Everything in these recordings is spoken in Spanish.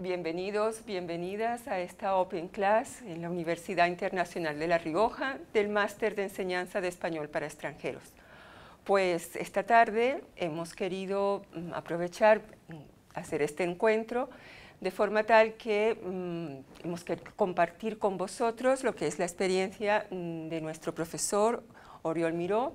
Bienvenidos, bienvenidas a esta Open Class en la Universidad Internacional de La Rioja del Máster de Enseñanza de Español para Extranjeros. Pues esta tarde hemos querido mm, aprovechar, mm, hacer este encuentro de forma tal que mm, hemos querido compartir con vosotros lo que es la experiencia de nuestro profesor Oriol Miró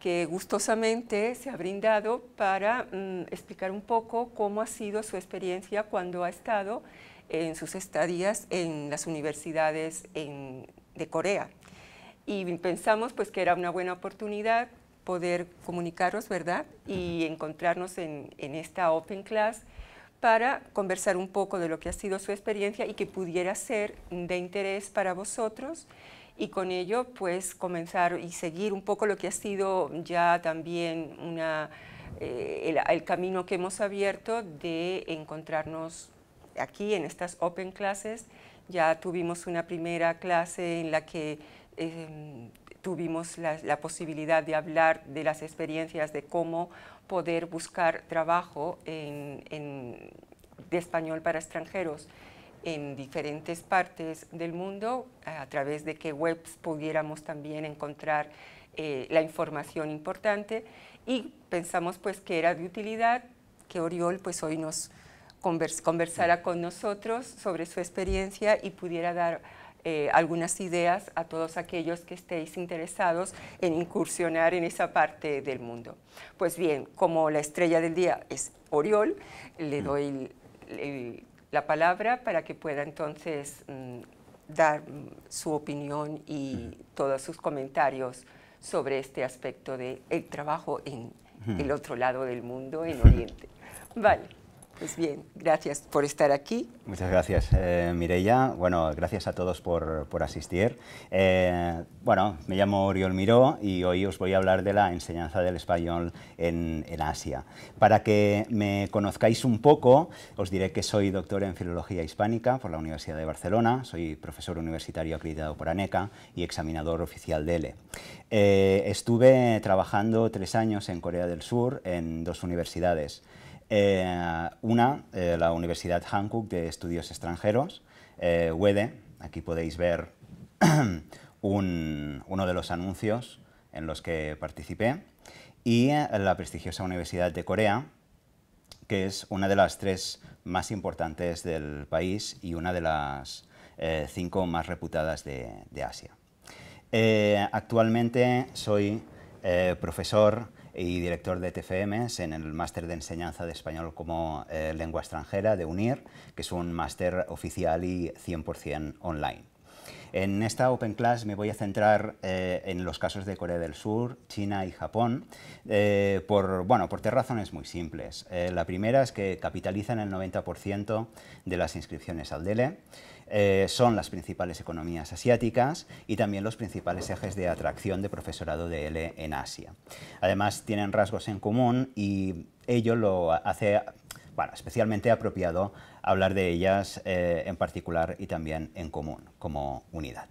que gustosamente se ha brindado para mm, explicar un poco cómo ha sido su experiencia cuando ha estado en sus estadías en las universidades de Corea. Y pensamos pues que era una buena oportunidad poder comunicarnos, ¿verdad? Y encontrarnos en esta Open Class para conversar un poco de lo que ha sido su experiencia y que pudiera ser de interés para vosotros y con ello pues comenzar y seguir un poco lo que ha sido ya también eh, el, camino que hemos abierto de encontrarnos aquí en estas open classes. Ya tuvimos una primera clase en la que em, tuvimos la, posibilidad de hablar de las experiencias de cómo poder buscar trabajo de español para extranjeros en diferentes partes del mundo, a través de qué webs pudiéramos también encontrar eh, la información importante y pensamos pues que era de utilidad que Oriol pues hoy nos conversara con nosotros sobre su experiencia y pudiera dar eh, algunas ideas a todos aquellos que estéis interesados en incursionar en esa parte del mundo. Pues bien, como la estrella del día es Oriol, le mm. doy la palabra para que pueda entonces mm, dar mm, su opinión y todos sus comentarios sobre este aspecto del el trabajo en el otro lado del mundo, en Oriente. vale. Pues bien, gracias por estar aquí. Muchas gracias, eh, Mireia. Bueno, gracias a todos por, asistir. Eh, bueno, me llamo Oriol Miró y hoy os voy a hablar de la enseñanza del español en, Asia. Para que me conozcáis un poco, os diré que soy doctor en Filología Hispánica por la Universidad de Barcelona, soy profesor universitario acreditado por ANECA y examinador oficial de ELE. Eh, estuve trabajando tres años en Corea del Sur en dos universidades, eh, una, eh, la Universidad Hankook de Estudios Extranjeros, eh, e e. aquí podéis ver uno de los anuncios en los que participé, y eh, la prestigiosa Universidad de Corea, que es una de las tres más importantes del país y una de las cinco más reputadas de Asia. actualmente soy profesor y director de TFMs en el Máster de Enseñanza de Español como eh, Lengua Extranjera de UNIR, que es un máster oficial y 100% online. En esta Open Class me voy a centrar eh, en los casos de Corea del Sur, China y Japón eh, por, bueno, por tres razones muy simples. la primera es que capitalizan el 90% de las inscripciones al DELE. Eh, son las principales economías asiáticas y también los principales ejes de atracción de profesorado de L en Asia. Además, tienen rasgos en común y ello lo hace bueno, especialmente apropiado hablar de ellas eh, en particular y también en común, como unidad.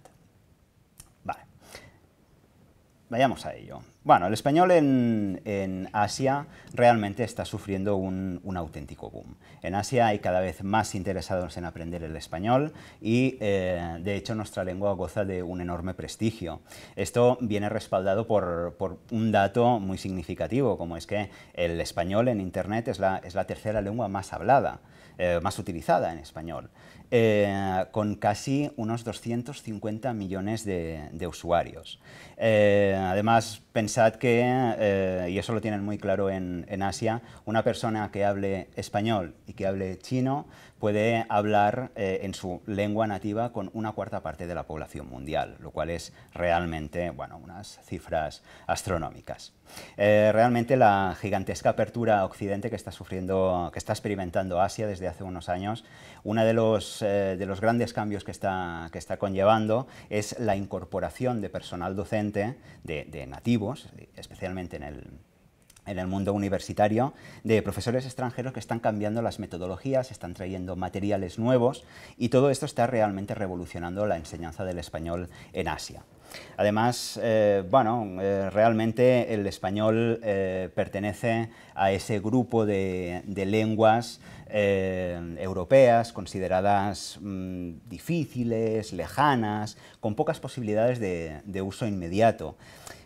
Vayamos a ello. Bueno, el español en, Asia realmente está sufriendo un, auténtico boom. En Asia hay cada vez más interesados en aprender el español y, eh, de hecho, nuestra lengua goza de un enorme prestigio. Esto viene respaldado por, un dato muy significativo, como es que el español en Internet es la, tercera lengua más hablada, eh, más utilizada en español. Eh, con casi unos 250 millones de, usuarios. Eh, además, pensad que, eh, y eso lo tienen muy claro en, Asia, una persona que hable español y que hable chino puede hablar en su lengua nativa con una cuarta parte de la población mundial, lo cual es realmente unas cifras astronómicas. realmente la gigantesca apertura a Occidente que está, sufriendo, que está experimentando Asia desde hace unos años uno eh, de los, grandes cambios que está, conllevando es la incorporación de personal docente, de, nativos, especialmente en el mundo universitario, de profesores extranjeros que están cambiando las metodologías, están trayendo materiales nuevos y todo esto está realmente revolucionando la enseñanza del español en Asia. Además, eh, bueno, eh, realmente el español eh, pertenece a ese grupo de, lenguas europeas consideradas mm, difíciles, lejanas, con pocas posibilidades de, uso inmediato.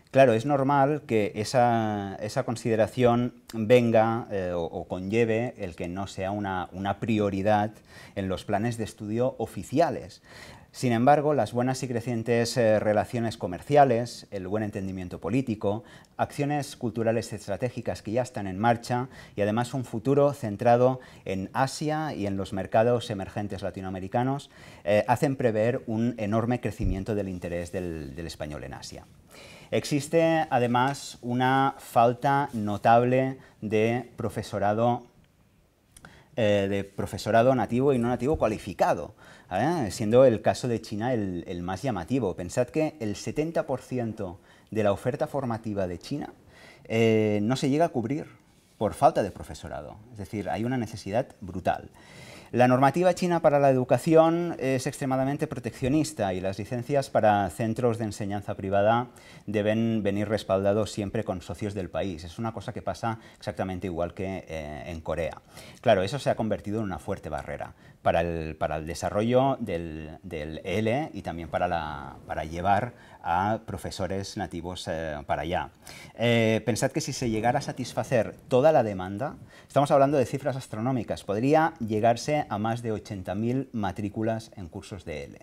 Claro, es normal que esa, consideración venga o, conlleve el que no sea una, prioridad en los planes de estudio oficiales. Sin embargo, las buenas y crecientes eh, relaciones comerciales, el buen entendimiento político, acciones culturales estratégicas que ya están en marcha y además un futuro centrado en Asia y en los mercados emergentes latinoamericanos eh, hacen prever un enorme crecimiento del interés del, español en Asia. Existe además una falta notable de profesorado eh, de profesorado nativo y no nativo cualificado. ¿eh? siendo el caso de China el, más llamativo. Pensad que el 70% de la oferta formativa de China eh, no se llega a cubrir por falta de profesorado. Es decir, hay una necesidad brutal. La normativa china para la educación es extremadamente proteccionista y las licencias para centros de enseñanza privada deben venir respaldados siempre con socios del país. Es una cosa que pasa exactamente igual que eh, en Corea. Claro, eso se ha convertido en una fuerte barrera para el, para el desarrollo del, del EL y también para, la, para llevar a profesores nativos eh, para allá. Eh, pensad que si se llegara a satisfacer toda la demanda, estamos hablando de cifras astronómicas, podría llegarse a más de 80.000 matrículas en cursos de L.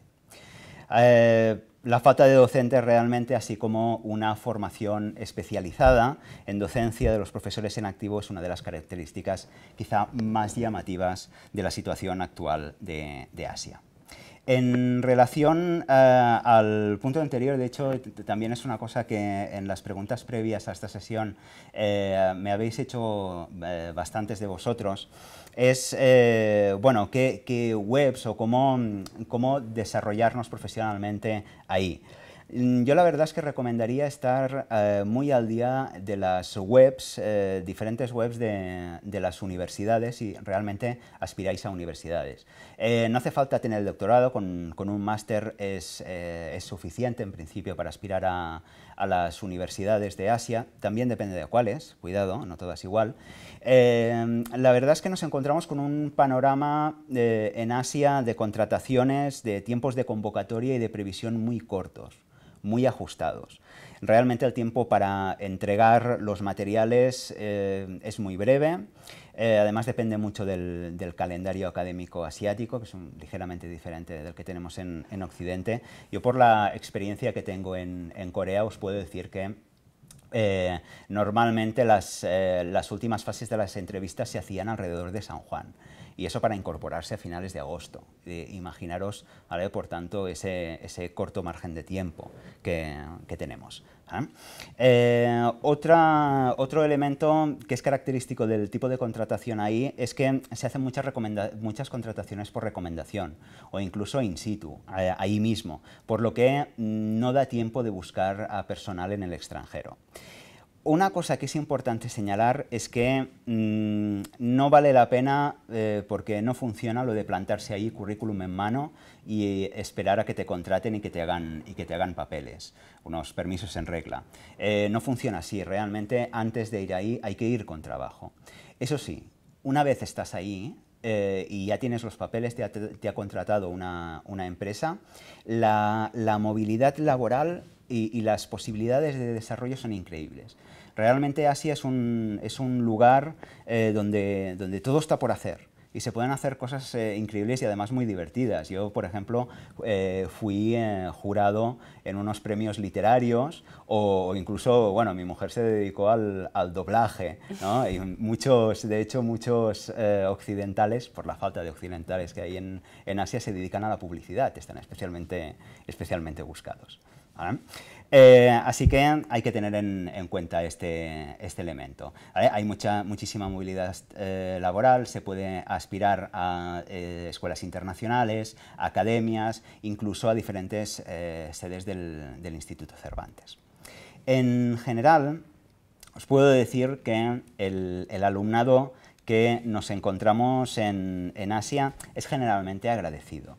Eh, la falta de docentes realmente, así como una formación especializada en docencia de los profesores en activo, es una de las características quizá más llamativas de la situación actual de Asia. En relación eh, al punto anterior, de hecho, también es una cosa que en las preguntas previas a esta sesión eh, me habéis hecho eh, bastantes de vosotros, es, bueno, qué, webs o cómo, cómo desarrollarnos profesionalmente ahí. Mm, yo la verdad es que recomendaría estar muy al día de las webs, diferentes webs de, de, las universidades, si realmente aspiráis a universidades. Eh, no hace falta tener el doctorado, con, un máster eh, es, suficiente en principio para aspirar a, las universidades de Asia, también depende de cuáles, cuidado, no todas igual. Eh, la verdad es que nos encontramos con un panorama en Asia de contrataciones, de tiempos de convocatoria y de previsión muy cortos muy ajustados. Realmente el tiempo para entregar los materiales eh, es muy breve. Eh, además depende mucho del, calendario académico asiático, que es ligeramente diferente del que tenemos en, Occidente. Yo por la experiencia que tengo en, Corea os puedo decir que eh, normalmente las, últimas fases de las entrevistas se hacían alrededor de San Juan y eso para incorporarse a finales de agosto. imaginaros, por tanto, ese, ese, corto margen de tiempo que, tenemos. Eh, otra, otro elemento que es característico del tipo de contratación ahí es que se hacen muchas, muchas contrataciones por recomendación o incluso in situ, ahí mismo, por lo que no da tiempo de buscar a personal en el extranjero una cosa que es importante señalar es que mm, no vale la pena, eh, porque no funciona lo de plantarse ahí currículum en mano y esperar a que te contraten y que te hagan, papeles, unos permisos en regla. Eh, no funciona así, realmente antes de ir ahí hay que ir con trabajo. Eso sí, una vez estás ahí, eh, y ya tienes los papeles, te ha, contratado una, empresa, la, movilidad laboral y las posibilidades de desarrollo son increíbles. Realmente Asia es un, es un lugar eh, donde, donde todo está por hacer y se pueden hacer cosas eh, increíbles y además muy divertidas. Yo, por ejemplo, eh, fui jurado en unos premios literarios o, incluso, bueno, mi mujer se dedicó al, al doblaje, ¿no? Y muchos, de hecho, muchos occidentales, por la falta de occidentales que hay en, en Asia, se dedican a la publicidad, están especialmente, especialmente buscados. Eh, así que hay que tener en, cuenta este, este elemento. Hay mucha, muchísima movilidad eh, laboral, se puede aspirar a eh, escuelas internacionales, academias, incluso a diferentes sedes del, Instituto Cervantes. En general, os puedo decir que el, alumnado que nos encontramos en, Asia es generalmente agradecido,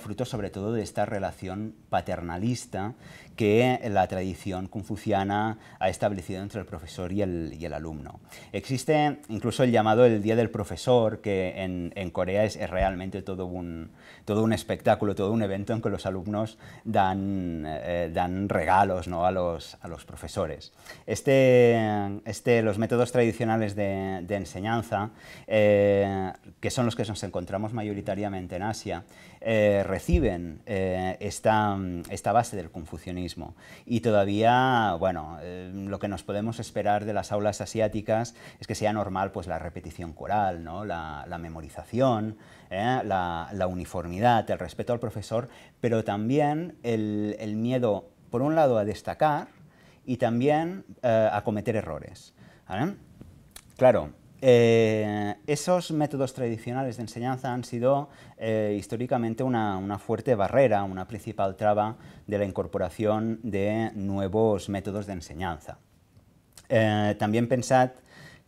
fruto sobre todo de esta relación paternalista que la tradición confuciana ha establecido entre el profesor y el, alumno. Existe incluso el llamado el Día del Profesor, que en, Corea es, realmente todo un, todo un espectáculo, todo un evento en que los alumnos dan, eh, dan regalos ¿no? a, los, a los profesores. Este, este, los métodos tradicionales de, enseñanza, eh, que son los que nos encontramos mayoritariamente en Asia, eh, reciben eh, esta, base del confucianismo. Y todavía, bueno, eh, lo que nos podemos esperar de las aulas asiáticas es que sea normal pues, la repetición coral, ¿no? la, memorización, la, uniformidad, el respeto al profesor, pero también el, miedo, por un lado, a destacar y también a cometer errores. Claro, eh, esos métodos tradicionales de enseñanza han sido eh, históricamente una, fuerte barrera, una principal traba de la incorporación de nuevos métodos de enseñanza. Eh, también pensad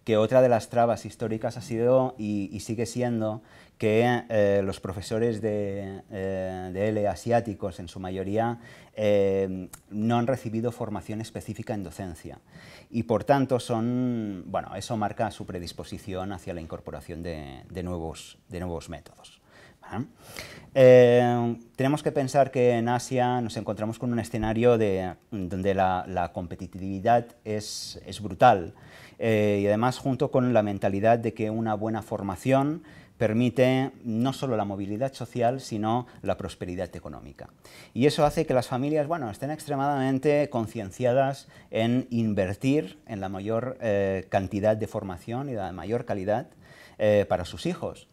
que otra de las trabas históricas ha sido y sigue siendo que eh, los profesores de, eh, de, L e asiáticos, en su mayoría, eh, no han recibido formación específica en docencia. Y por tanto, son, bueno, eso marca su predisposición hacia la incorporación de, de nuevos, de nuevos métodos. tenemos que pensar que en Asia nos encontramos con un escenario de, donde la, competitividad es, es brutal y además junto con la mentalidad de que una buena formación permite no solo la movilidad social, sino la prosperidad económica. Y eso hace que las familias bueno, estén extremadamente concienciadas en invertir en la mayor eh, cantidad de formación y la mayor calidad eh, para sus hijos.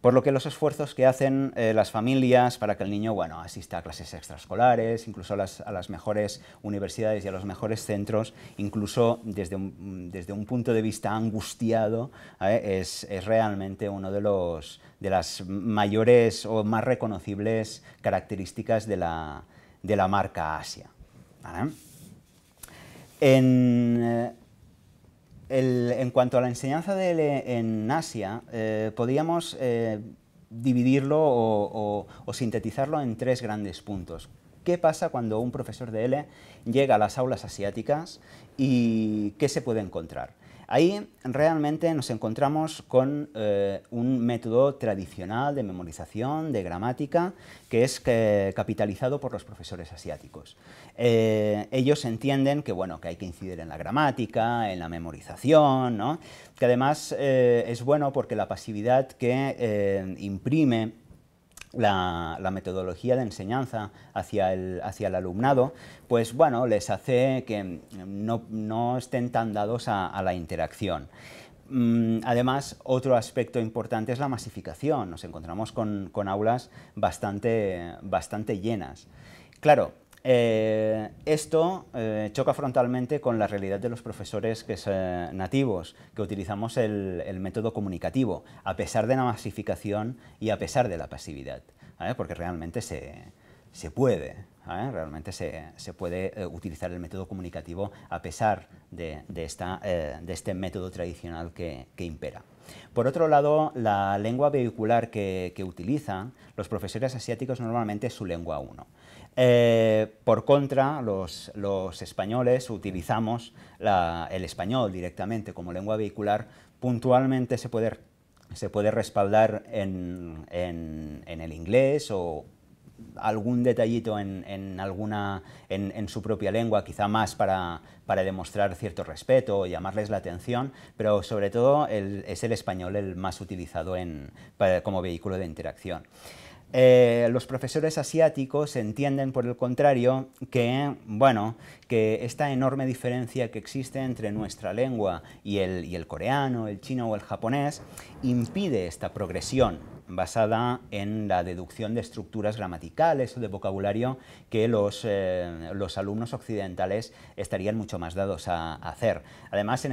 Por lo que los esfuerzos que hacen eh, las familias para que el niño bueno, asista a clases extraescolares, incluso a las, mejores universidades y a los mejores centros, incluso desde un, desde un punto de vista angustiado, eh, es, realmente uno de los de las mayores o más reconocibles características de la, marca Asia. Eh, en cuanto a la enseñanza de L en Asia, podríamos eh, podíamos eh, dividirlo o, sintetizarlo en tres grandes puntos. ¿Qué pasa cuando un profesor de L llega a las aulas asiáticas y qué se puede encontrar? Ahí realmente nos encontramos con eh, un método tradicional de memorización, de gramática, que es eh, capitalizado por los profesores asiáticos. Eh, ellos entienden que, bueno, que hay que incidir en la gramática, en la memorización, que además es bueno porque la pasividad que imprime la, metodología de enseñanza hacia el, alumnado, pues bueno, les hace que no, estén tan dados a, la interacción. Mm, además, otro aspecto importante es la masificación. Nos encontramos con, aulas bastante, bastante llenas. Claro, eh, esto eh, choca frontalmente con la realidad de los profesores que son nativos, que utilizamos el, método comunicativo, a pesar de la masificación y a pesar de la pasividad, porque realmente se, puede, realmente se, puede eh, utilizar el método comunicativo a pesar de, este método tradicional que impera. Por otro lado, la lengua vehicular que, utilizan los profesores asiáticos normalmente es su lengua 1. Eh, por contra, los, españoles utilizamos el español directamente como lengua vehicular. Puntualmente se puede, respaldar en el inglés o algún detallito en, alguna, en, su propia lengua, quizá más para, para demostrar cierto respeto o llamarles la atención, pero sobre todo es el español el más utilizado en, como vehículo de interacción. Eh, los profesores asiáticos entienden, por el contrario, que, bueno, que esta enorme diferencia que existe entre nuestra lengua y el, y el coreano, el chino o el japonés impide esta progresión basada en la deducción de estructuras gramaticales o de vocabulario que los, eh, alumnos occidentales estarían mucho más dados a, hacer. Además,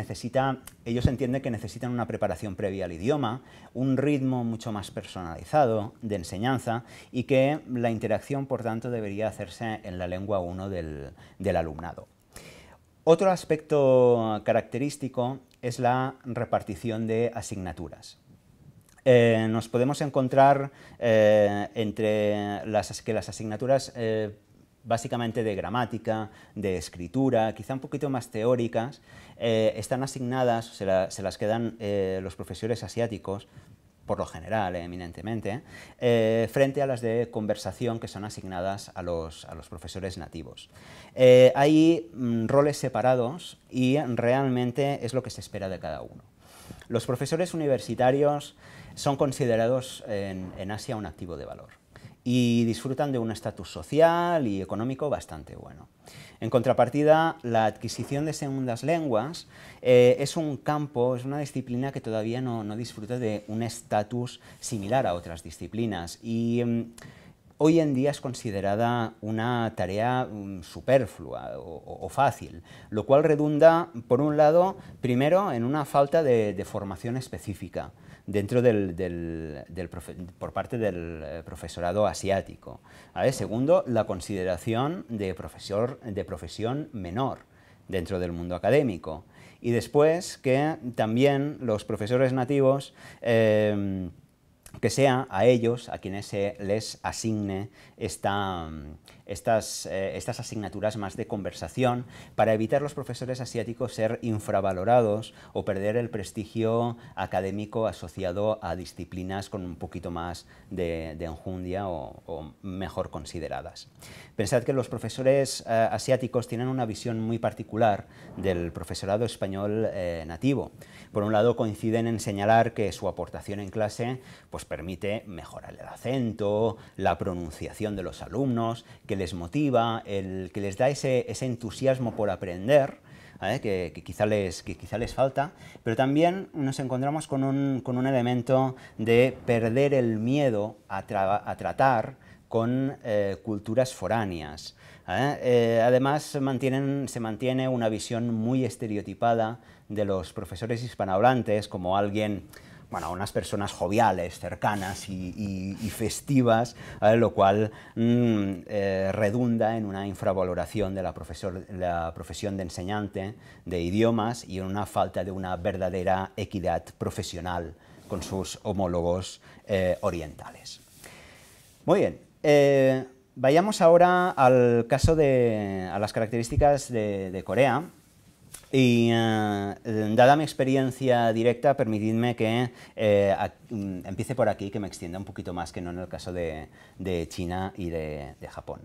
ellos entienden que necesitan una preparación previa al idioma, un ritmo mucho más personalizado de enseñanza y que la interacción, por tanto, debería hacerse en la lengua 1 del alumnado. Otro aspecto característico es la repartición de asignaturas. Eh, nos podemos encontrar eh, entre las, las asignaturas eh, básicamente de gramática, de escritura, quizá un poquito más teóricas, están asignadas, se, las quedan los profesores asiáticos, por lo general, eminentemente, frente a las de conversación que son asignadas a los, profesores nativos. hay mm, roles separados y realmente es lo que se espera de cada uno. Los profesores universitarios son considerados en, Asia un activo de valor y disfrutan de un estatus social y económico bastante bueno. En contrapartida, la adquisición de segundas lenguas eh, es un campo, es una disciplina que todavía no, disfruta de un estatus similar a otras disciplinas y em, hoy en día es considerada una tarea em, superflua o, fácil, lo cual redunda, por un lado, primero, en una falta de formación específica dentro del, por parte del eh, profesorado asiático. Segundo, la consideración de, profesor, de profesión menor dentro del mundo académico. Y después, que también los profesores nativos... Em, que sea a ellos a quienes se les asigne esta, estas, eh, estas asignaturas más de conversación para evitar los profesores asiáticos ser infravalorados o perder el prestigio académico asociado a disciplinas con un poquito más de, enjundia o, mejor consideradas. Pensad que los profesores eh, asiáticos tienen una visión muy particular del profesorado español eh, nativo. Por un lado coinciden en señalar que su aportación en clase pues, permite mejorar el acento, la pronunciación de los alumnos, les motiva, el que les da ese, entusiasmo por aprender, que, quizá les, quizá les falta, pero también nos encontramos con un, elemento de perder el miedo a, tratar con eh, culturas foráneas. Eh, además, mantienen, se mantiene una visión muy estereotipada de los profesores hispanohablantes como alguien bueno, a unas personas joviales, cercanas y, festivas, lo cual mm, eh, redunda en una infravaloración de la, profesión de enseñante de idiomas y en una falta de una verdadera equidad profesional con sus homólogos eh, orientales. Muy bien, eh, vayamos ahora al caso de a las características de Corea y eh, dada mi experiencia directa, permitidme que eh, mm, empiece por aquí, que me extienda un poquito más que no en el caso de, China y de, Japón.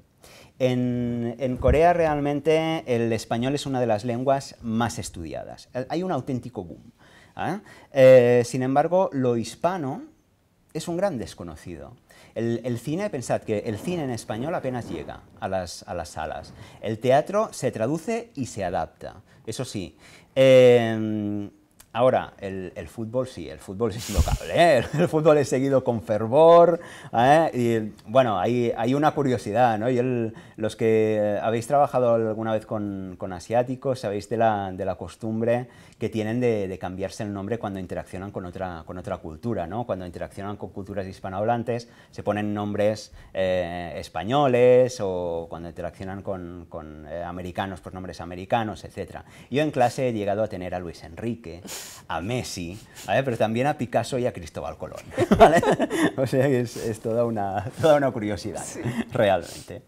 En, Corea realmente el español es una de las lenguas más estudiadas. Eh, hay un auténtico boom. ¿ah? sin embargo, lo hispano es un gran desconocido. El, el, cine, pensad que el cine en español apenas llega a las, a las salas. El teatro se traduce y se adapta. Eso sí, em, Ahora, el, el, fútbol sí, el fútbol es local, ¿eh? el fútbol es seguido con fervor, ¿eh? y bueno, hay, una curiosidad, ¿no? Y los que habéis trabajado alguna vez con, asiáticos sabéis de la, costumbre que tienen de, cambiarse el nombre cuando interaccionan con otra, cultura, ¿no? Cuando interaccionan con culturas hispanohablantes se ponen nombres eh, españoles o cuando interaccionan con, americanos, por pues nombres americanos, etc. Yo en clase he llegado a tener a Luis Enrique, a Messi, pero también a Picasso y a Cristóbal Colón. o sea, es, toda, una, curiosidad, realmente.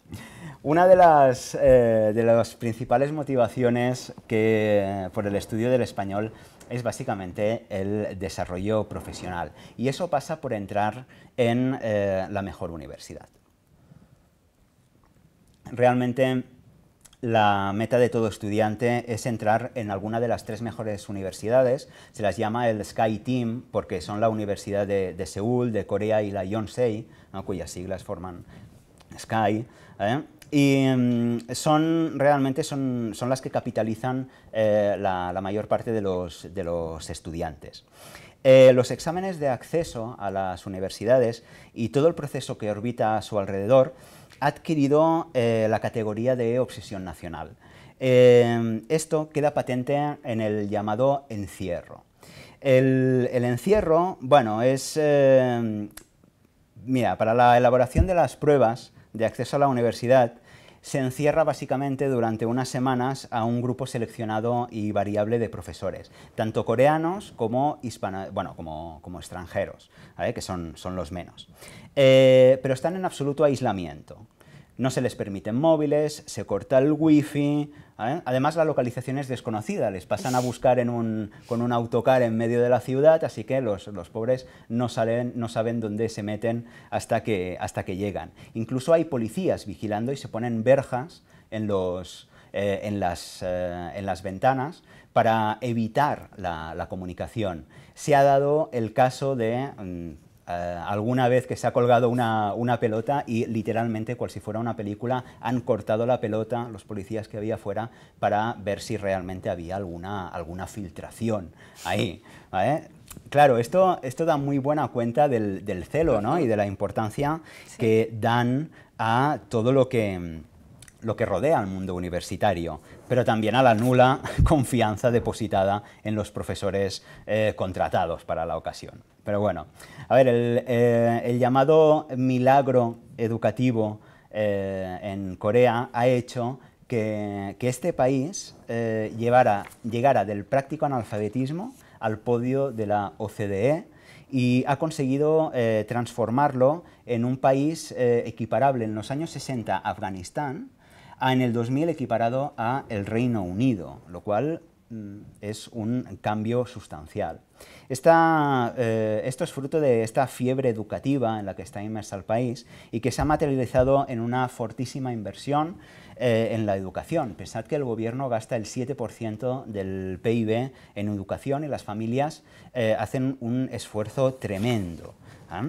Una de las, eh, de principales motivaciones que, por el estudio del español es básicamente el desarrollo profesional. Y eso pasa por entrar en eh, la mejor universidad. Realmente la meta de todo estudiante es entrar en alguna de las tres mejores universidades. Se las llama el Sky Team porque son la Universidad de, Seúl, de Corea y la Yonsei, cuyas siglas forman Sky. ¿eh? Y mm, son, realmente son, las que capitalizan eh, la, mayor parte de los, estudiantes. Eh, los exámenes de acceso a las universidades y todo el proceso que orbita a su alrededor ha adquirido eh, la categoría de obsesión nacional. Eh, esto queda patente en el llamado encierro. El, encierro, bueno, es... Eh, mira, para la elaboración de las pruebas de acceso a la universidad, se encierra básicamente durante unas semanas a un grupo seleccionado y variable de profesores, tanto coreanos como, bueno, como, extranjeros, que son, los menos. Eh, pero están en absoluto aislamiento no se les permiten móviles, se corta el wifi. ¿eh? Además, la localización es desconocida, les pasan a buscar con un autocar en medio de la ciudad, así que los, pobres no, no saben dónde se meten hasta que, hasta que llegan. Incluso hay policías vigilando y se ponen verjas en, los, eh, en, las, eh, en las ventanas para evitar la, comunicación. Se ha dado el caso de mm, eh, alguna vez que se ha colgado una, pelota y literalmente, cual si fuera una película, han cortado la pelota los policías que había fuera para ver si realmente había alguna, alguna filtración ahí. Claro, esto, esto da muy buena cuenta del, celo ¿no? y de la importancia que dan a todo lo que lo que rodea al mundo universitario, pero también a la nula confianza depositada en los profesores eh, contratados para la ocasión. Pero bueno, a ver, el, eh, llamado milagro educativo eh, en Corea ha hecho que, este país llegara del práctico analfabetismo al podio de la OCDE y ha conseguido transformarlo en un país equiparable en los años 60 a Afganistán, a en el 2000 equiparado a el Reino Unido, lo cual mm, es un cambio sustancial. Esta, eh, esto es fruto de esta fiebre educativa en la que está inmersa el país y que se ha materializado en una fortísima inversión eh, en la educación. Pensad que el gobierno gasta el 7% del PIB en educación y las familias eh, hacen un esfuerzo tremendo. ¿ah?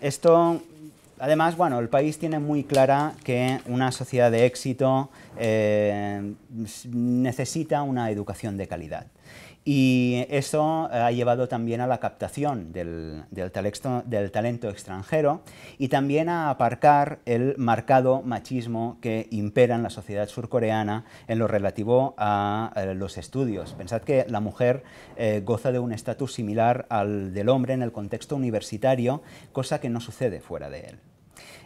esto Además, bueno, el país tiene muy clara que una sociedad de éxito eh, necesita una educación de calidad. Y eso eh, ha llevado también a la captación del, talento extranjero y también a aparcar el marcado machismo que impera en la sociedad surcoreana en lo relativo a, eh, los estudios. Pensad que la mujer eh, goza de un estatus similar al del hombre en el contexto universitario, cosa que no sucede fuera de él.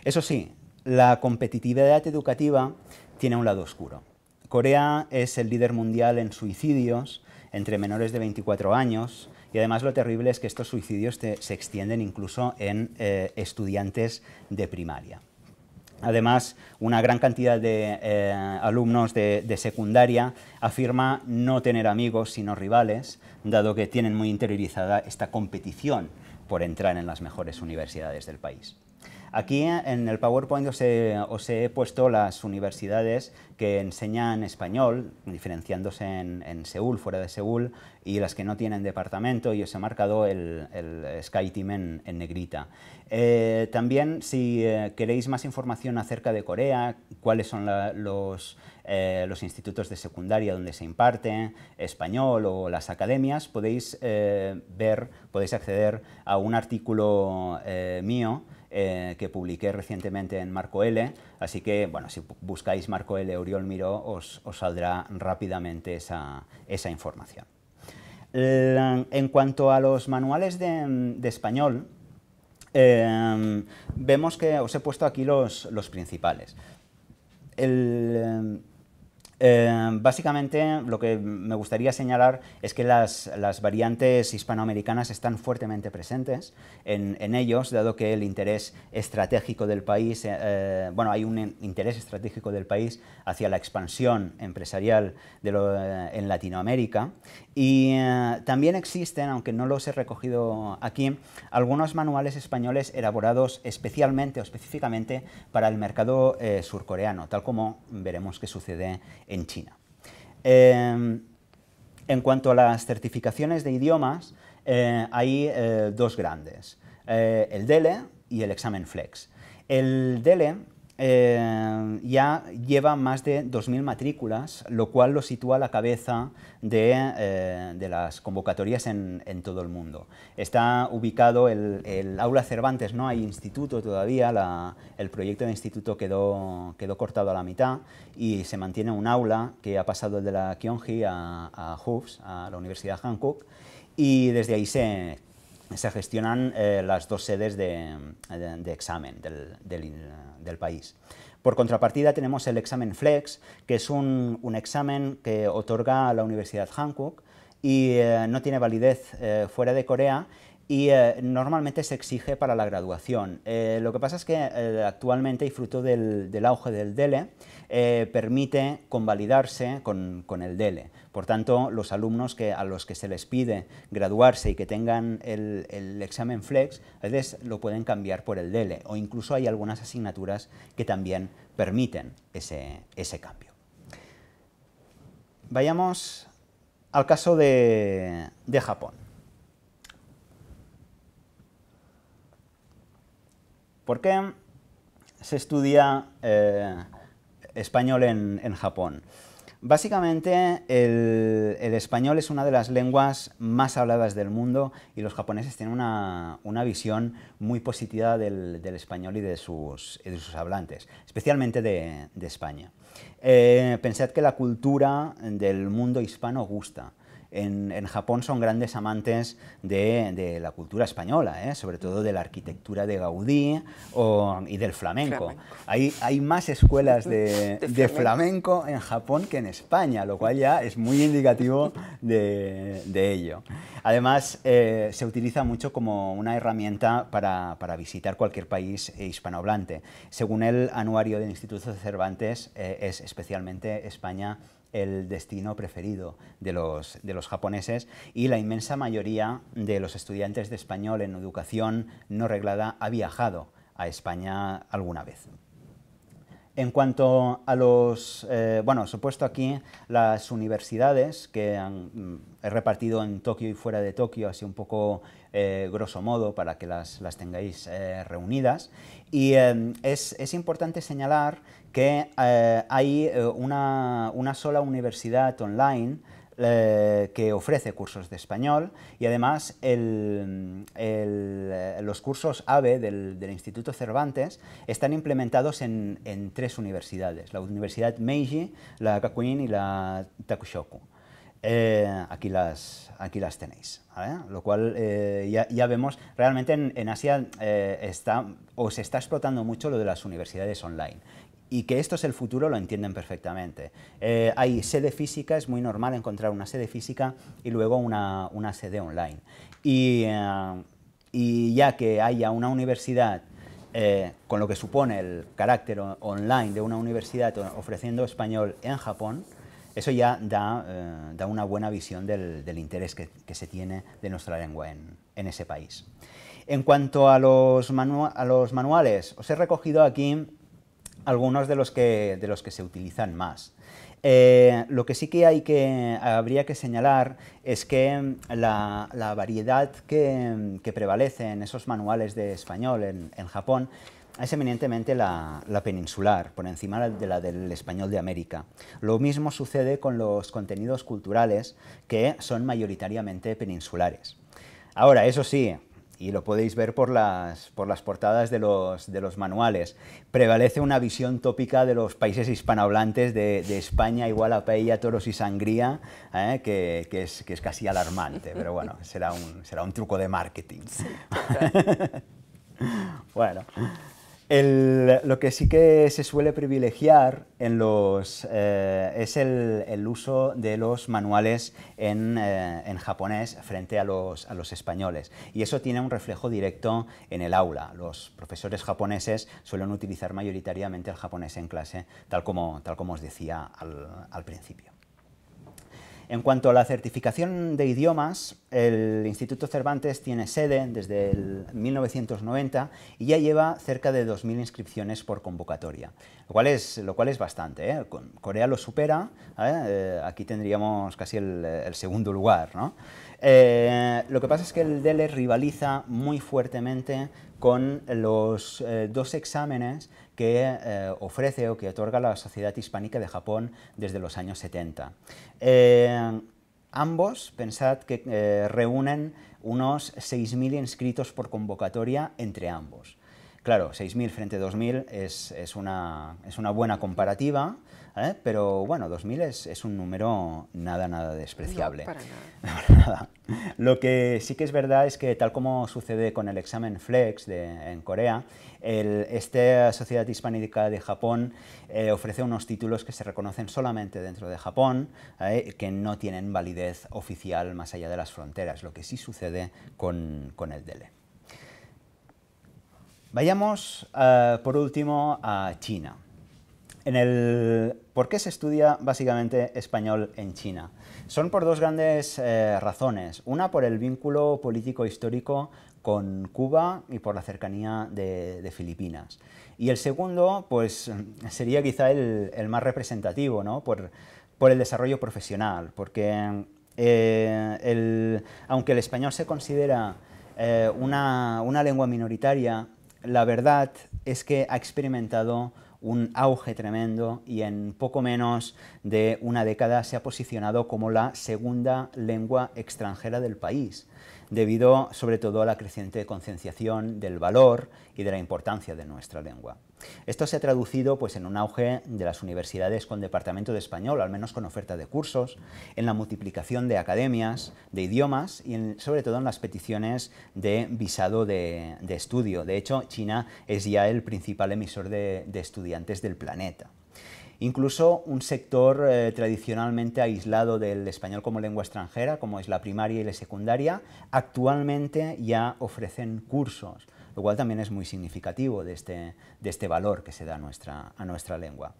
Eso sí, la competitividad educativa tiene un lado oscuro. Corea es el líder mundial en suicidios, entre menores de 24 años y además lo terrible es que estos suicidios se extienden incluso en eh, estudiantes de primaria. Además, una gran cantidad de eh, alumnos de, secundaria afirma no tener amigos sino rivales, dado que tienen muy interiorizada esta competición por entrar en las mejores universidades del país. Aquí en el PowerPoint os he, puesto las universidades que enseñan español, diferenciándose en, Seúl, fuera de Seúl, y las que no tienen departamento, y os he marcado el, SkyTeam en, negrita. Eh, también, si eh, queréis más información acerca de Corea, cuáles son los, eh, los, institutos de secundaria donde se imparte español o las academias, podéis ver, podéis acceder a un artículo mío eh, que publiqué recientemente en Marco L. Así que, bueno, si buscáis Marco L Oriol Miró, os, saldrá rápidamente esa, información. en cuanto a los manuales de, español, em, vemos que os he puesto aquí los, los principales. El, em, eh, básicamente, lo que me gustaría señalar es que las, variantes hispanoamericanas están fuertemente presentes en, ellos, dado que el interés estratégico del país, eh, eh, bueno, hay un interés estratégico del país hacia la expansión empresarial en Latinoamérica. Y también existen, aunque no los he recogido aquí, algunos manuales españoles elaborados especialmente o específicamente para el mercado surcoreano, tal como veremos que sucede en China. Em, en cuanto a las certificaciones de idiomas, eh, hay eh, dos grandes, eh, el DELE y el examen FLEX. El DELE eh, ya lleva más de 2.000 matrículas, lo cual lo sitúa a la cabeza de, eh, las convocatorias en, todo el mundo. Está ubicado el, aula Cervantes, no hay instituto todavía, el proyecto de instituto quedó, quedó cortado a la mitad y se mantiene un aula que ha pasado de la Kyongji a, a a la Universidad de Hankook, y desde ahí se, se gestionan eh, las dos sedes de, examen del, país. Por contrapartida tenemos el examen Flex, que es un, examen que otorga la Universidad Hankook y eh, no tiene validez eh, fuera de Corea y normalmente se exige para la graduación. lo que pasa es que actualmente, y fruto del, auge del DELE, permite convalidarse con el DELE. Por tanto, los alumnos que, a los que se les pide graduarse y que tengan el, examen flex, a veces lo pueden cambiar por el DELE o incluso hay algunas asignaturas que también permiten ese, cambio. Vayamos al caso de, Japón. ¿Por qué se estudia eh, español en Japón? Básicamente, el, español es una de las lenguas más habladas del mundo y los japoneses tienen una, visión muy positiva del, español y de sus, hablantes, especialmente de, España. Eh, pensad que la cultura del mundo hispano gusta en, Japón son grandes amantes de, la cultura española, ¿eh? sobre todo de la arquitectura de Gaudí y del flamenco. Hay, más escuelas de, flamenco. en Japón que en España, lo cual ya es muy indicativo de, ello. Además, eh, se utiliza mucho como una herramienta para, visitar cualquier país hispanohablante. Según el anuario del Instituto de Cervantes, eh, es especialmente España el destino preferido de los, japoneses y la inmensa mayoría de los estudiantes de español en educación no reglada ha viajado a España alguna vez. En cuanto a los, eh, bueno, os he puesto aquí las universidades que han, mm, he repartido en Tokio y fuera de Tokio, así un poco eh, grosso modo, para que las, tengáis eh, reunidas. Y em, es, es, importante señalar que eh, hay eh, una, sola universidad online eh, que ofrece cursos de español y además los cursos AVE del, Instituto Cervantes están implementados en, tres universidades, la Universidad Meiji, la Kakuin y la Takushoku. aquí, las, aquí las tenéis. Lo cual ya, vemos, realmente en, Asia está, o se está explotando mucho lo de las universidades online y que esto es el futuro lo entienden perfectamente. Eh, hay sede física, es muy normal encontrar una sede física y luego una, sede online. Y, eh, y, ya que haya una universidad, eh, con lo que supone el carácter online de una universidad ofreciendo español en Japón, eso ya da, da una buena visión del, interés que, se tiene de nuestra lengua en, ese país. En cuanto a los, a los manuales, os he recogido aquí algunos de los que, de los que se utilizan más. Eh, lo que sí que, hay que habría que señalar es que mm, la, variedad mm, que, prevalece en esos manuales de español en, Japón es eminentemente la, peninsular, por encima de la del español de América. Lo mismo sucede con los contenidos culturales que son mayoritariamente peninsulares. Ahora, eso sí, y lo podéis ver por las, por las portadas de los, de los, manuales, prevalece una visión tópica de los países hispanohablantes de, España igual a paella, toros y sangría, ¿eh? que, que, es, casi alarmante, pero bueno, será un, será un truco de marketing. bueno lo que sí que se suele privilegiar en los, eh, es el, uso de los manuales eh, en, japonés frente a los, a los, españoles. Y eso tiene un reflejo directo en el aula. Los profesores japoneses suelen utilizar mayoritariamente el japonés en clase, tal como, tal como os decía al principio. En cuanto a la certificación de idiomas, el Instituto Cervantes tiene sede desde 1990 y ya lleva cerca de 2.000 inscripciones por convocatoria, lo cual es, bastante. ¿eh? Corea lo supera, ¿eh? Eh, aquí tendríamos casi el, segundo lugar. lo que pasa es que el DELE rivaliza muy fuertemente con los dos exámenes que eh, ofrece o que otorga la Sociedad Hispánica de Japón desde los años 70. Eh, ambos, pensad que eh, reúnen unos 6.000 inscritos por convocatoria entre ambos. Claro, 6.000 frente a 2.000 es, una, es, una, buena comparativa, pero bueno, 2.000 es, es, un número nada, nada despreciable. No, para nada. Lo que sí que es verdad es que tal como sucede con el examen FLEX de, en Corea, esta Sociedad Hispánica de Japón eh, ofrece unos títulos que se reconocen solamente dentro de Japón, ¿eh? que no tienen validez oficial más allá de las fronteras, lo que sí sucede con, el DELE. Vayamos, eh, por último, a China. por qué se estudia básicamente español en China. Son por dos grandes razones. Una por el vínculo político-histórico con Cuba y por la cercanía de, Filipinas. Y el segundo, pues sería quizá el, más representativo, ¿no? Por, por el desarrollo profesional, porque eh, el, aunque el español se considera eh, una, una, lengua minoritaria, la verdad es que ha experimentado un auge tremendo y en poco menos de una década se ha posicionado como la segunda lengua extranjera del país debido sobre todo a la creciente concienciación del valor y de la importancia de nuestra lengua. Esto se ha traducido pues, en un auge de las universidades con departamento de español, al menos con oferta de cursos, en la multiplicación de academias, de idiomas y sobre todo en las peticiones de visado de, estudio. De hecho, China es ya el principal emisor de estudiantes del planeta. Incluso un sector eh, tradicionalmente aislado del español como lengua extranjera, como es la primaria y la secundaria, actualmente ya ofrecen cursos, lo cual también es muy significativo de este, este valor que se da a nuestra, a nuestra lengua.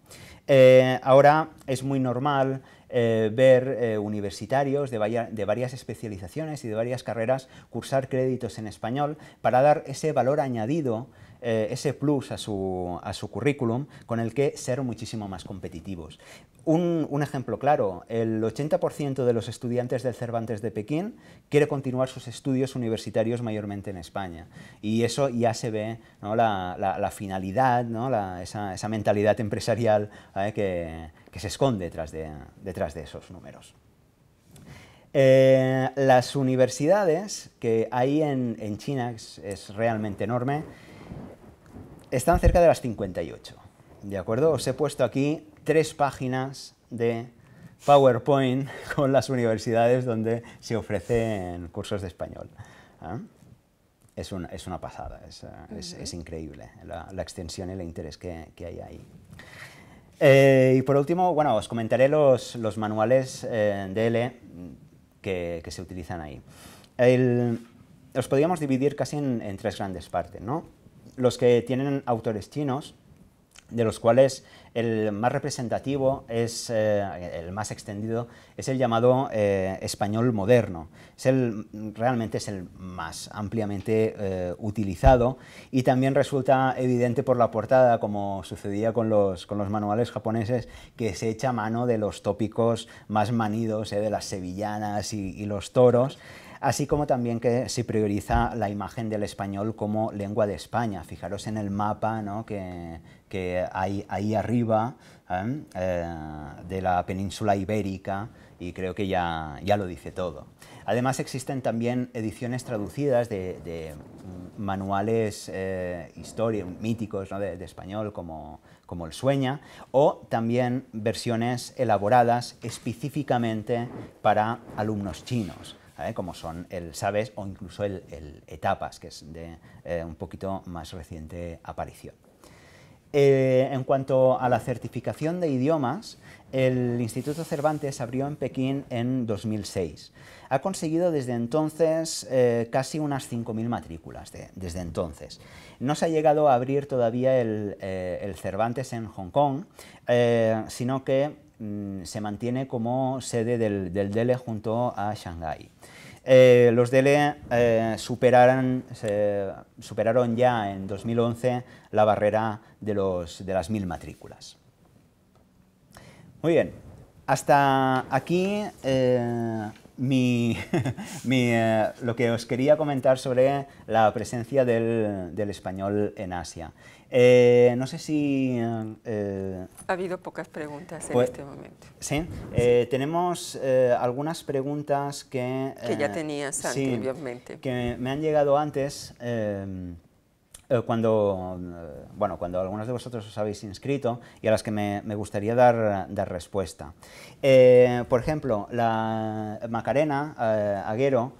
Eh, ahora es muy normal eh, ver universitarios de, de varias especializaciones y de varias carreras cursar créditos en español para dar ese valor añadido eh, ese plus a su, currículum con el que ser muchísimo más competitivos. Un, ejemplo claro, el 80% de los estudiantes del Cervantes de Pekín quiere continuar sus estudios universitarios mayormente en España. Y eso ya se ve, la, finalidad, esa, mentalidad empresarial ¿eh? que, se esconde detrás de, esos números. Eh, las universidades que hay en, en China es realmente enorme están cerca de las 58, ¿de acuerdo? Os he puesto aquí tres páginas de PowerPoint con las universidades donde se ofrecen cursos de español. ¿ah? Es, una, pasada, es, eh, increíble la, extensión y el interés que, hay ahí. Eh, y por último, bueno, os comentaré los, manuales eh, DL que, se utilizan ahí. los podríamos dividir casi en, en tres grandes partes, ¿no? los que tienen autores chinos, de los cuales el más representativo, es eh, el más extendido, es el llamado eh, español moderno. realmente es el más ampliamente eh, utilizado y también resulta evidente por la portada, como sucedía con los, manuales japoneses, que se echa mano de los tópicos más manidos, de las sevillanas y los toros así como también que se prioriza la imagen del español como lengua de España. Fijaros en el mapa que, hay ahí arriba ¿eh? Eh, de la península ibérica y creo que ya, lo dice todo. Además existen también ediciones traducidas de, manuales eh, míticos de, español como, como El Sueña, o también versiones elaboradas específicamente para alumnos chinos. ¿eh? como son el Sabes o incluso el, Etapas, que es de eh, un poquito más reciente aparición. Eh, en cuanto a la certificación de idiomas, el Instituto Cervantes abrió en Pekín en 2006. Ha conseguido desde entonces casi unas 5.000 matrículas desde entonces. No se ha llegado a abrir todavía el, Cervantes en Hong Kong, sino que mm, se mantiene como sede del, del DELE junto a Shanghái. Eh, los DLE eh, superaron, ya en 2011 la barrera de, las mil matrículas. Muy bien, hasta aquí eh, lo que os quería comentar sobre la presencia del español en Asia. Eh, no sé si... Eh, ha habido pocas preguntas en pues, este momento. Sí, eh, tenemos algunas preguntas que... Que ya tenías Que me han llegado antes cuando, bueno, cuando algunos de vosotros os habéis inscrito y a las que me, gustaría dar, dar respuesta. por ejemplo, la Macarena Aguero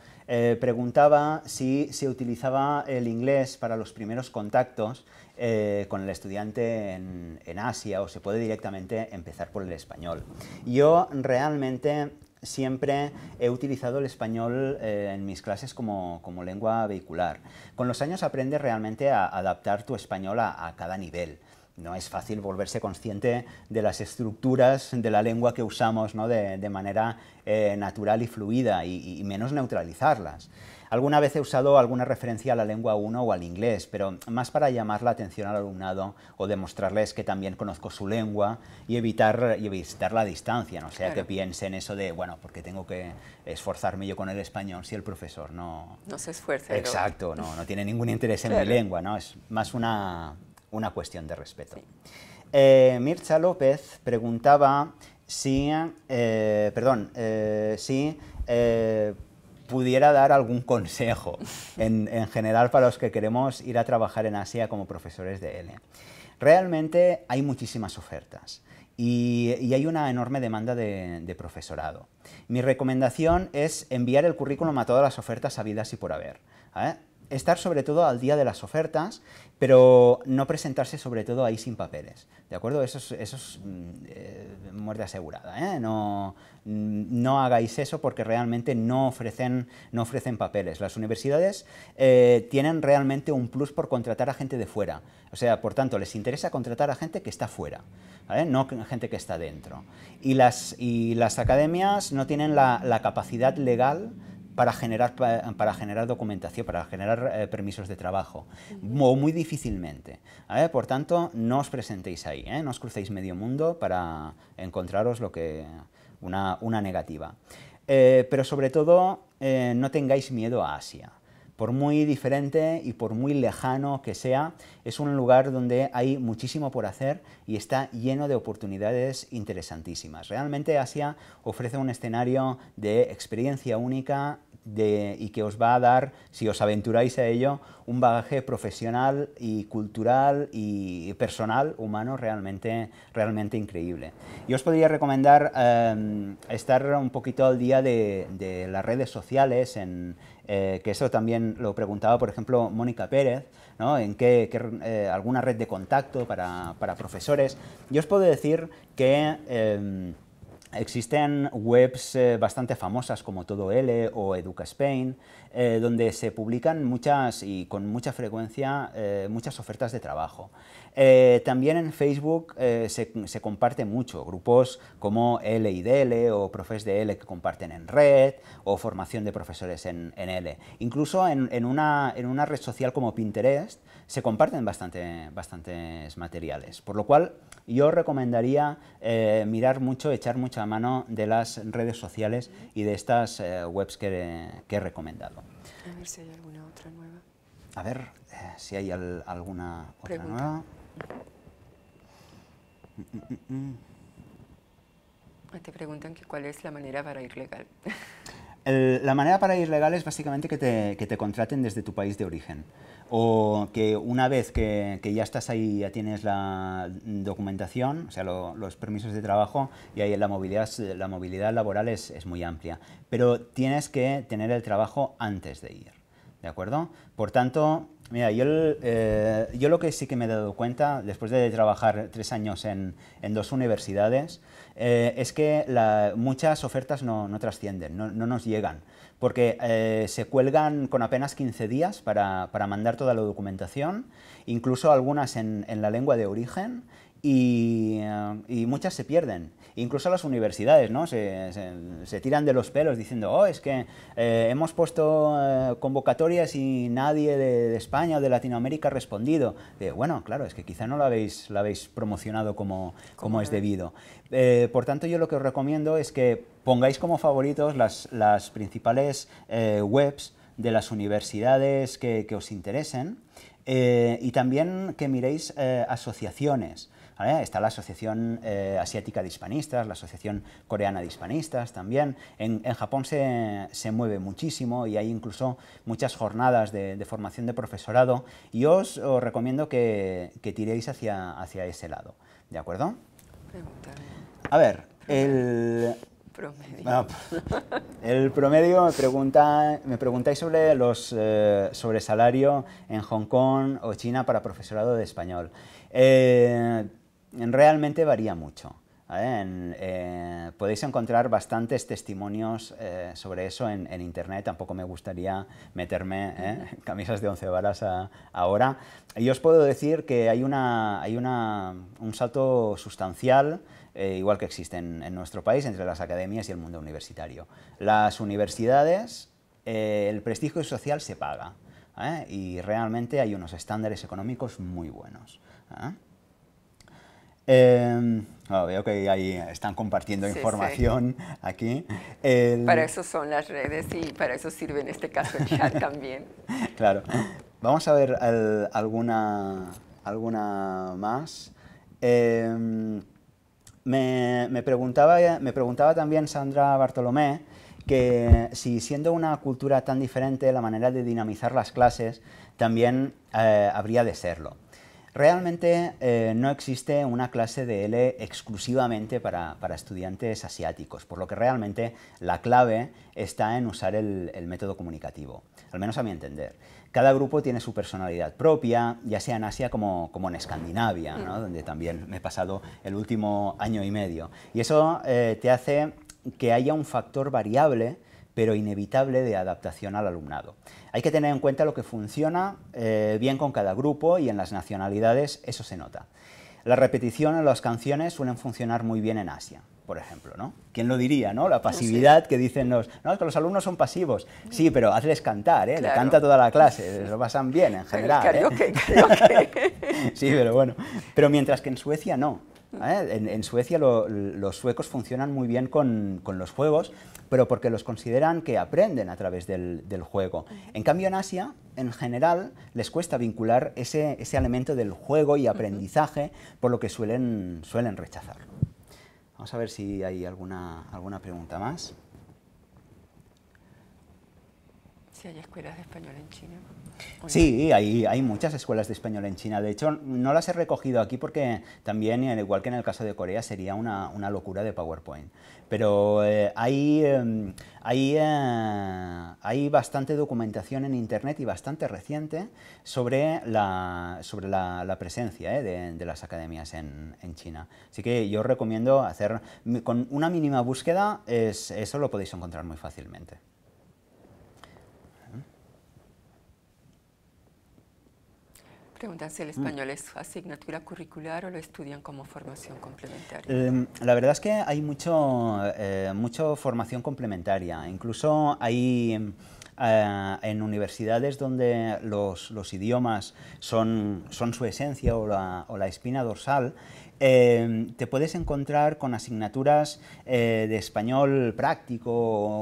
preguntaba si se utilizaba el inglés para los primeros contactos eh, con el estudiante en, Asia o se puede directamente empezar por el español. Yo realmente siempre he utilizado el español eh, en mis clases como, lengua vehicular. Con los años aprendes realmente a adaptar tu español a, cada nivel no es fácil volverse consciente de las estructuras de la lengua que usamos ¿no? de, manera eh, natural y fluida y menos neutralizarlas. Alguna vez he usado alguna referencia a la lengua 1 o al inglés, pero más para llamar la atención al alumnado o demostrarles que también conozco su lengua y evitar, y evitar la distancia, no o sea que piensen eso de, bueno, porque tengo que esforzarme yo con el español si el profesor no... No se esfuerza. Exacto, no, tiene ningún interés en la mi lengua, ¿no? Es más una, cuestión de respeto. Eh, Mircha López preguntaba si, eh, perdón, eh, si pudiera dar algún consejo en, general para los que queremos ir a trabajar en Asia como profesores de L. Realmente hay muchísimas ofertas y, hay una enorme demanda de, profesorado. Mi recomendación es enviar el currículum a todas las ofertas habidas y por haber. ¿eh? Estar sobre todo al día de las ofertas pero no presentarse sobre todo ahí sin papeles, ¿de acuerdo? Eso es, mm, eh, muerte asegurada, ¿eh? mm, no, hagáis eso porque realmente no ofrecen, no ofrecen papeles. Las universidades eh, tienen realmente un plus por contratar a gente de fuera, o sea, por tanto, les interesa contratar a gente que está fuera, ¿vale? no gente que está dentro. Y las, y las academias no tienen la capacidad legal para generar, para generar documentación, para generar eh, permisos de trabajo, muy difícilmente. ¿eh? Por tanto, no os presentéis ahí, ¿eh? no os crucéis medio mundo para encontraros lo que una, negativa. pero sobre todo, no tengáis miedo a Asia por muy diferente y por muy lejano que sea, es un lugar donde hay muchísimo por hacer y está lleno de oportunidades interesantísimas. Realmente Asia ofrece un escenario de experiencia única y que os va a dar, si os aventuráis a ello, un bagaje profesional y cultural y personal humano realmente, realmente increíble. Yo os podría recomendar em, estar un poquito al día de, las redes sociales, en, eh, que eso también lo preguntaba, por ejemplo, Mónica Pérez, ¿no? en qué, eh, alguna red de contacto para, para, profesores. Yo os puedo decir que em, Existen webs eh, bastante famosas como Todo L o Educa Spain, eh, donde se publican muchas y con mucha frecuencia eh, muchas ofertas de trabajo. Eh, también en Facebook se, se, comparte mucho, grupos como L y o profes de L que comparten en red o formación de profesores en, L. Incluso en, una, en una red social como Pinterest se comparten bastante, bastantes materiales, por lo cual yo recomendaría mirar mucho, echar mucha mano de las redes sociales y de estas webs que, que he recomendado. A ver si hay alguna otra nueva. A ver eh, si hay alguna otra nueva. Te preguntan que cuál es la manera para ir legal. la manera para ir legal es básicamente que te, contraten desde tu país de origen o que una vez que, ya estás ahí, ya tienes la documentación, o sea, los permisos de trabajo y ahí la movilidad, laboral es, muy amplia, pero tienes que tener el trabajo antes de ir. ¿De acuerdo? Por tanto, Mira, yo, eh, lo que sí que me he dado cuenta, después de trabajar tres años en dos universidades, eh, es que muchas ofertas no, trascienden, no, nos llegan, porque eh, se cuelgan con apenas 15 días para, mandar toda la documentación, incluso algunas en la lengua de origen eh, y, muchas se pierden. Incluso las universidades ¿no? se, tiran de los pelos diciendo, oh, es que eh, hemos puesto eh, convocatorias y nadie de, España o de Latinoamérica ha respondido. bueno, claro, es que quizá no la habéis, promocionado como, es debido. por tanto, yo lo que os recomiendo es que pongáis como favoritos las, principales webs de las universidades que os interesen y también que miréis asociaciones. Está la Asociación eh, Asiática de Hispanistas, la Asociación Coreana de Hispanistas también. En, Japón se, mueve muchísimo y hay incluso muchas jornadas de, formación de profesorado y os, recomiendo que, tiréis hacia, hacia ese lado. ¿De acuerdo? A ver, el... Promedio. Ah, el promedio me, pregunta, me preguntáis sobre, los, eh, salario en Hong Kong o China para profesorado de español. Eh, realmente varía mucho. Eh, podéis encontrar bastantes testimonios eh, sobre eso en, Internet, tampoco me gustaría meterme ¿eh? camisas de once varas ahora. Y os puedo decir que hay, una, hay una, un salto sustancial eh, igual que existe en, nuestro país, entre las academias y el mundo universitario. Las universidades, el prestigio social se paga. y realmente hay unos estándares económicos muy buenos. Em, oh, veo que ahí están compartiendo información aquí. Para eso son las redes y para eso sirve en este caso el chat también. Claro. Vamos a ver alguna, alguna más. Em, me, preguntaba, también Sandra Bartolomé que si siendo una cultura tan diferente la manera de dinamizar las clases también eh, habría de serlo. Realmente eh, no existe una clase de L exclusivamente para, estudiantes asiáticos, por lo que realmente la clave está en usar el, método comunicativo, al menos a mi entender. Cada grupo tiene su personalidad propia, ya sea en Asia como, como en Escandinavia, mm. donde también me he pasado el último año y medio. Y eso eh, te hace que haya un factor variable pero inevitable de adaptación al alumnado. Hay que tener en cuenta lo que funciona eh, bien con cada grupo y en las nacionalidades eso se nota. La repetición en las canciones suelen funcionar muy bien en Asia, por ejemplo, ¿no? ¿Quién lo diría, no? La ah, pasividad que dicen los... No, los alumnos son pasivos. Sí, mm. pero hazles cantar, ¿eh? Le canta toda la clase, lo pasan bien en general. ¿eh? sí, pero bueno. Pero mientras que en Suecia no. ¿eh? En, Suecia los suecos funcionan muy bien con, los juegos, pero porque los consideran que aprenden a través del, juego. En cambio, en Asia, en general, les cuesta vincular ese, ese elemento del juego y aprendizaje, por lo que suelen, suelen rechazarlo. Vamos a ver si hay alguna pregunta más. si hay escuelas de español en China. Sí, hay, muchas escuelas de español en China. De hecho, no las he recogido aquí porque también, eh, igual que en el caso de Corea, sería una, una locura de PowerPoint. Pero eh, hay, em, hay, eh, hay, bastante documentación en Internet y bastante reciente sobre la, sobre la, presencia de, las academias en, en, China. Así que yo recomiendo hacer, con una mínima búsqueda, eso lo podéis encontrar muy fácilmente. Preguntan si el mm. español es asignatura curricular o lo estudian como formación complementaria. Eh, la verdad es que hay mucho, eh, mucho formación complementaria. Incluso hay... Eh, en universidades donde los, los idiomas son, son, su esencia o la, o la espina dorsal, Em, te puedes encontrar con asignaturas eh, de español práctico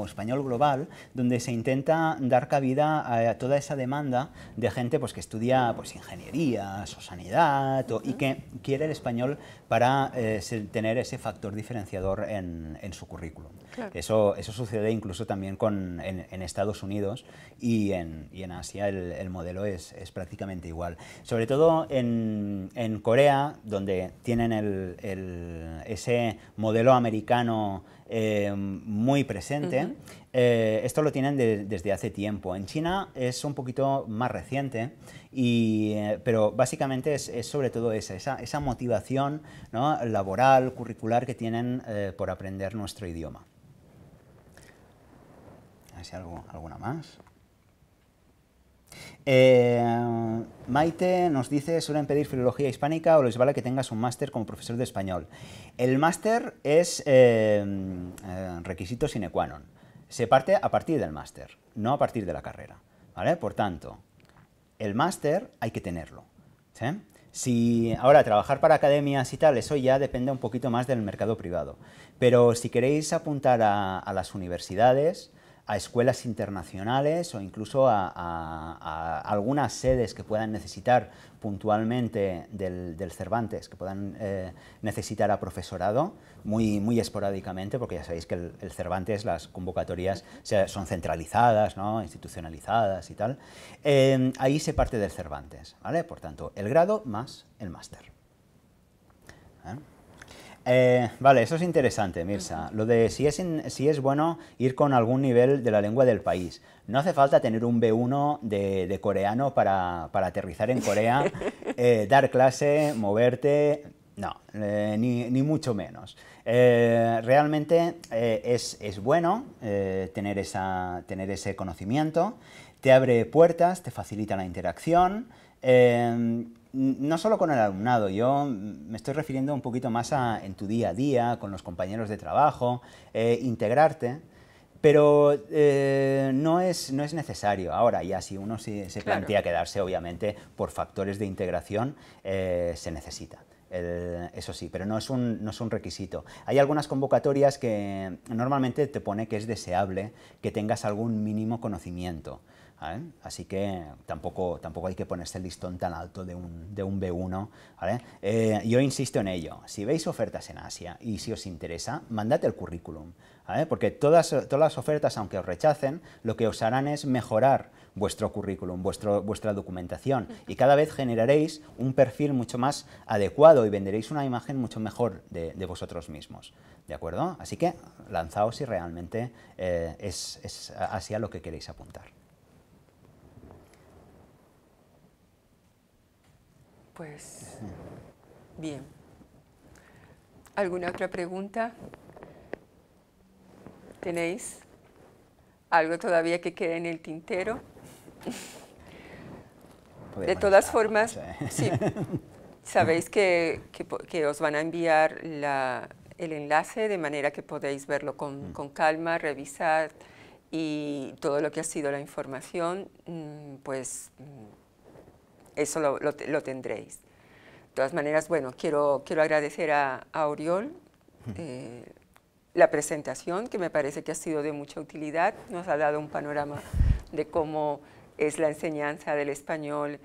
o español global, donde se intenta dar cabida a, toda esa demanda de gente pues, que estudia pues, ingeniería, o sanidad y que quiere el español para eh, tener ese factor diferenciador en, su currículum. Eso, eso sucede incluso también con, en, Estados Unidos y en, y en Asia el, modelo es, es, prácticamente igual. Sobre todo en, en Corea, donde tienen ese modelo americano eh, muy presente. Eh, esto lo tienen desde hace tiempo. En China es un poquito más reciente, eh, pero básicamente es, sobre todo esa, motivación laboral, curricular que tienen por aprender nuestro idioma. A ver si algo, alguna más. Eh, Maite nos dice, ¿suelen pedir filología hispánica o les vale que tengas un máster como profesor de español? El máster es eh, eh, requisito sine qua non. Se parte a partir del máster, no a partir de la carrera. ¿vale? Por tanto, el máster hay que tenerlo. Si ahora trabajar para academias y tal, eso ya depende un poquito más del mercado privado. Pero si queréis apuntar a las universidades, a escuelas internacionales o incluso a, algunas sedes que puedan necesitar puntualmente del, Cervantes, que puedan eh, necesitar a profesorado, muy, muy esporádicamente, porque ya sabéis que el, Cervantes, las convocatorias son centralizadas, ¿no? institucionalizadas y tal. Em, ahí se parte del Cervantes, ¿vale? Por tanto, el grado más el máster. ¿Eh? Eh, vale, eso es interesante, Mirsa. Lo de si es, si es bueno ir con algún nivel de la lengua del país. No hace falta tener un B1 de, coreano para, aterrizar en Corea, eh, dar clase, moverte. No, eh, ni, mucho menos. realmente es, bueno tener, esa, tener ese conocimiento, te abre puertas, te facilita la interacción no solo con el alumnado, yo me estoy refiriendo un poquito más a en tu día a día, con los compañeros de trabajo, eh, integrarte, pero eh, no, es, necesario. Ahora ya si uno se, se plantea quedarse, obviamente, por factores de integración, eh, se necesita. eso sí, pero no es un requisito. Hay algunas convocatorias que normalmente te pone que es deseable que tengas algún mínimo conocimiento. Así que tampoco, hay que ponerse el listón tan alto de un, B1. Eh, yo insisto en ello. Si veis ofertas en Asia y si os interesa, mandad el currículum. Porque todas, las ofertas, aunque os rechacen, lo que os harán es mejorar vuestro currículum, vuestra documentación. Y cada vez generaréis un perfil mucho más adecuado y venderéis una imagen mucho mejor de, vosotros mismos. ¿De acuerdo? Así que lanzaos si realmente eh, es, es hacia lo que queréis apuntar. Pues bien. ¿Alguna otra pregunta? ¿Tenéis algo todavía que quede en el tintero? de todas formas, sí. sabéis que, os van a enviar el enlace de manera que podéis verlo con, mm. con calma, revisar y todo lo que ha sido la información, mm, pues mm, eso lo, tendréis. De todas maneras, bueno, quiero, agradecer a, Oriol eh, la presentación, que me parece que ha sido de mucha utilidad, nos ha dado un panorama de cómo es la enseñanza del español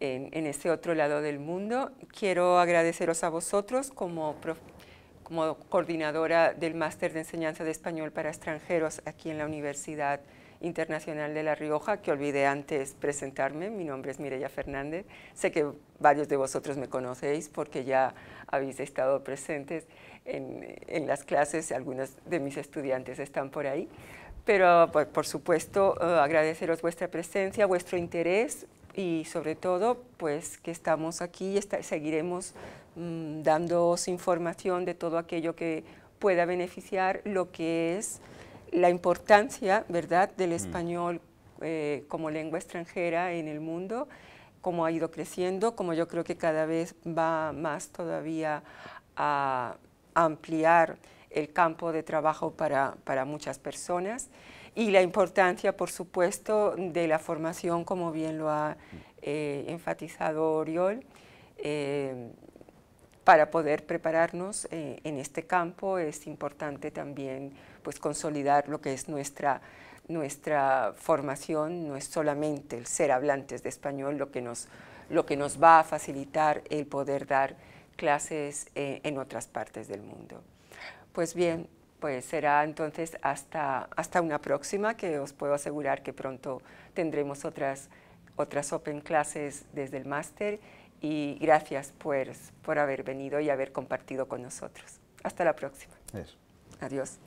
en, ese otro lado del mundo. Quiero agradeceros a vosotros como, como coordinadora del Máster de Enseñanza de Español para Extranjeros aquí en la Universidad Internacional de La Rioja, que olvidé antes presentarme. Mi nombre es Mireya Fernández. Sé que varios de vosotros me conocéis porque ya habéis estado presentes en, las clases, algunos de mis estudiantes están por ahí. Pero, pues, por, supuesto, eh, agradeceros vuestra presencia, vuestro interés y, sobre todo, pues que estamos aquí y seguiremos mm, información de todo aquello que pueda beneficiar lo que es la importancia, ¿verdad?, del mm. español eh, como lengua extranjera en el mundo, como ha ido creciendo, como yo creo que cada vez va más todavía a ampliar el campo de trabajo para, muchas personas y la importancia, por supuesto, de la formación, como bien lo ha eh, enfatizado Oriol, eh, para poder prepararnos en este campo es importante también pues, consolidar lo que es nuestra, nuestra formación, no es solamente el ser hablantes de español lo que nos, lo que nos va a facilitar el poder dar clases eh, en otras partes del mundo. Pues bien, pues será entonces hasta, hasta una próxima que os puedo asegurar que pronto tendremos otras, otras open classes desde el máster y gracias pues, por haber venido y haber compartido con nosotros. Hasta la próxima. Adiós.